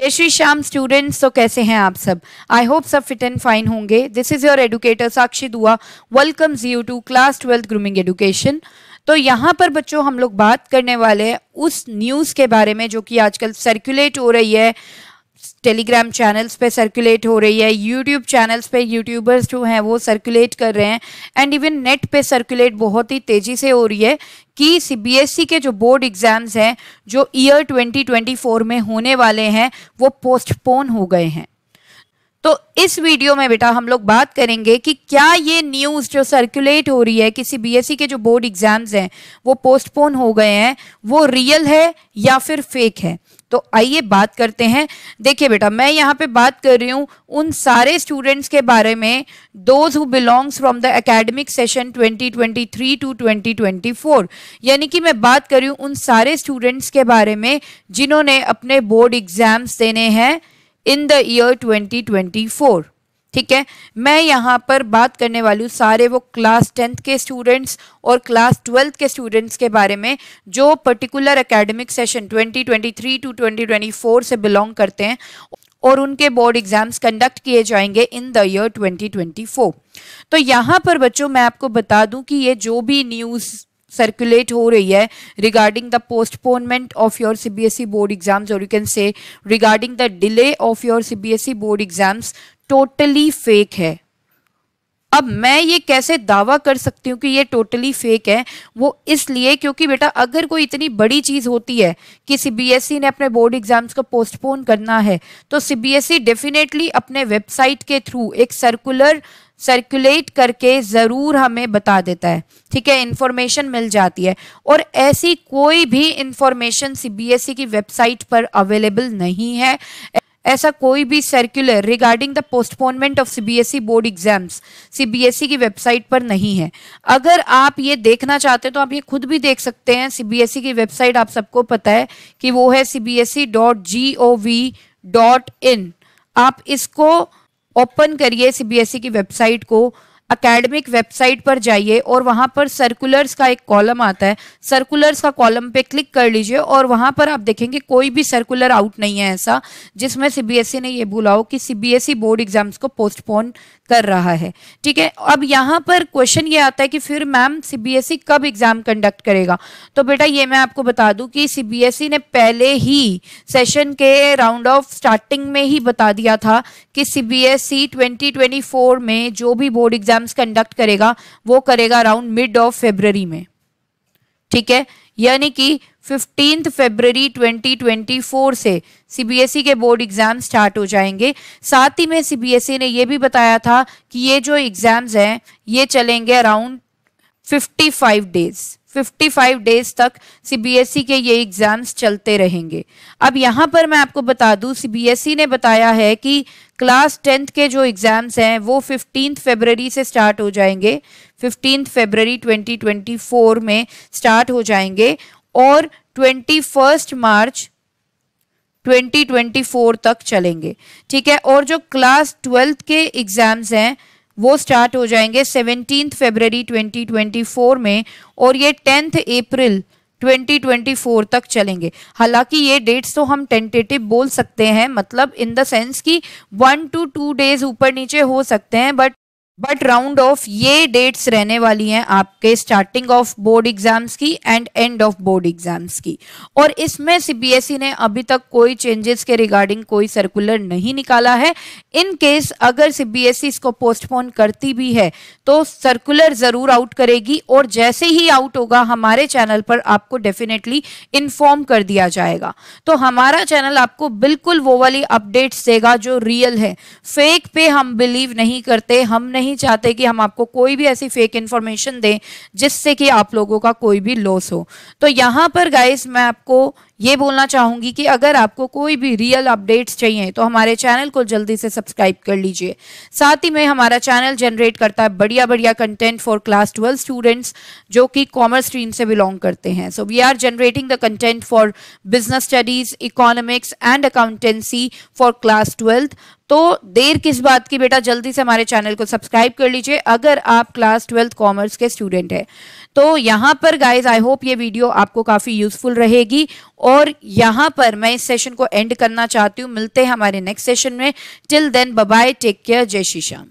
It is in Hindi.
जय श्री श्याम स्टूडेंट्स तो कैसे हैं आप सब आई होप सब फिट एंड फाइन होंगे this is your educator Sakshi Dua welcome you to class twelfth grooming education तो यहाँ पर बच्चों हम लोग बात करने वाले हैं उस न्यूज़ के बारे में जो कि आजकल सर्कुलेट हो रही है टेलीग्राम चैनल्स पे सर्कुलेट हो रही है यूट्यूब चैनल्स पे यूट्यूबर्स जो हैं वो सर्कुलेट कर रहे हैं एंड इवन नेट पे सर्कुलेट बहुत ही तेज़ी से हो रही है कि सीबीएसई e के जो बोर्ड एग्ज़ाम्स हैं जो ईयर 2024 में होने वाले हैं वो पोस्टपोन हो गए हैं तो इस वीडियो में बेटा हम लोग बात करेंगे कि क्या ये न्यूज़ जो सर्कुलेट हो रही है कि सीबीएसई e के जो बोर्ड एग्ज़ाम्स हैं वो पोस्टपोन हो गए हैं वो रियल है या फिर फेक है तो आइए बात करते हैं देखिए बेटा मैं यहाँ पे बात कर रही हूँ उन सारे स्टूडेंट्स के बारे में those who belongs from the academic session 2023 to 2024 यानी कि मैं बात कर रही हूँ उन सारे स्टूडेंट्स के बारे में जिन्होंने अपने बोर्ड एग्जाम्स देने हैं इन द ईयर ट्वेंटी ठीक है मैं यहाँ पर बात करने वाली हूँ सारे वो क्लास टेंथ के स्टूडेंट्स और क्लास ट्वेल्थ के स्टूडेंट्स के बारे में जो पर्टिकुलर एकेडमिक सेशन 2023 टू 2024 से बिलोंग करते हैं और उनके बोर्ड एग्जाम्स कंडक्ट किए जाएंगे इन द ईयर 2024 तो यहाँ पर बच्चों मैं आपको बता दूँ कि ये जो भी न्यूज़ सर्कुलेट हो रही है regarding the postponement of your CBSE board exams और you can say regarding the delay of your CBSE board exams totally fake है अब मैं ये कैसे दावा कर सकती हूँ कि ये टोटली फेक है वो इसलिए क्योंकि बेटा अगर कोई इतनी बड़ी चीज़ होती है कि सीबीएसई e ने अपने बोर्ड एग्जाम्स को पोस्टपोन करना है तो सीबीएसई डेफिनेटली e अपने वेबसाइट के थ्रू एक सर्कुलर सर्कुलेट करके ज़रूर हमें बता देता है ठीक है इन्फॉर्मेशन मिल जाती है और ऐसी कोई भी इन्फॉर्मेशन सीबीएसई e की वेबसाइट पर अवेलेबल नहीं है ऐसा कोई भी circular regarding the postponement of CBSE board exams CBSE की वेबसाइट पर नहीं है अगर आप ये देखना चाहते हैं तो आप ये खुद भी देख सकते हैं सीबीएसई e की वेबसाइट आप सबको पता है कि वो है CBSE dot G O V dot in आप इसको ओपन करिए सीबीएसई e की वेबसाइट को अकेडमिक वेबसाइट पर जाइए और वहां पर सर्कुलर्स का एक कॉलम आता है सर्कुलर्स का कॉलम पे क्लिक कर लीजिए और वहां पर आप देखेंगे कोई भी सर्कुलर आउट नहीं है ऐसा जिसमें सीबीएसई e ने ये भूला हो कि सीबीएसई बोर्ड एग्जाम्स को पोस्टपोन कर रहा है ठीक है अब यहाँ पर क्वेश्चन ये आता है कि फिर मैम सीबीएसई e कब एग्जाम कंडक्ट करेगा तो बेटा ये मैं आपको बता दूं कि सीबीएसई e ने पहले ही सेशन के राउंड ऑफ स्टार्टिंग में ही बता दिया था कि सीबीएसई 2024 में जो भी बोर्ड एग्जाम एग्जाम्स कंडक्ट करेगा वो करेगा अराउंड मिड ऑफ फेबररी में ठीक है यानी कि फिफ्टीन फेबररी 2024 से सीबीएसई e के बोर्ड एग्जाम स्टार्ट हो जाएंगे साथ ही में सीबीएसई e ने ये भी बताया था कि ये जो एग्जाम्स हैं ये चलेंगे अराउंड 55 डेज 55 डेज तक सीबीएसई e के ये एग्जाम्स चलते रहेंगे अब यहाँ पर मैं आपको बता दूँ सीबीएसई e ने बताया है कि क्लास टेंथ के जो एग्ज़ाम्स हैं वो फिफ्टीन फेबररी से स्टार्ट हो जाएंगे फिफ्टीन फेबररी 2024 में स्टार्ट हो जाएंगे और ट्वेंटी मार्च 2024 तक चलेंगे ठीक है और जो क्लास ट्वेल्थ के एग्ज़ाम्स हैं वो स्टार्ट हो जाएंगे सेवनटीन फेबररी 2024 में और ये टेंथ अप्रैल 2024 तक चलेंगे हालांकि ये डेट्स तो हम टेंटेटिव बोल सकते हैं मतलब इन द सेंस कि वन टू टू डेज ऊपर नीचे हो सकते हैं बट बट राउंड ऑफ ये डेट्स रहने वाली हैं आपके स्टार्टिंग ऑफ बोर्ड एग्जाम्स की end end of board exams की और इसमें सीबीएसई e ने अभी तक कोई चेंजेस के रिगार्डिंग कोई सर्कुलर नहीं निकाला है इन केस अगर सीबीएसई e इसको पोस्टपोन करती भी है तो सर्कुलर जरूर आउट करेगी और जैसे ही आउट होगा हमारे चैनल पर आपको डेफिनेटली इन्फॉर्म कर दिया जाएगा तो हमारा चैनल आपको बिल्कुल वो वाली अपडेट्स देगा जो रियल है फेक पे हम बिलीव नहीं करते हम नहीं नहीं चाहते कि हम आपको कोई भी ऐसी फेक इन्फॉर्मेशन दें जिससे कि आप लोगों का कोई भी लॉस हो तो यहाँ पर गाइस मैं आपको ये बोलना चाहूँगी कि अगर आपको कोई भी रियल अपडेट्स चाहिए तो हमारे चैनल को जल्दी से सब्सक्राइब कर लीजिए साथ ही में हमारा चैनल जनरेट करता है बढ़िया बढ़िया content for class twelve students जो कि कॉमर्स स्ट्रीम से बिलोंग करते हैं so we are generating the content for business studies economics and accountancy for class twelfth तो देर किस बात की बेटा जल्दी से हमारे चैनल को सब्सक्राइब कर लीजिए अगर आप क्लास ट्वेल्थ कॉमर्स के स्टूडेंट हैं तो यहाँ पर गाइज आई होप ये वीडियो आपको काफ़ी यूजफुल रहेगी और यहां पर मैं इस सेशन को एंड करना चाहती हूं मिलते हैं हमारे नेक्स्ट सेशन में till then bye take care Jai Shri Shyam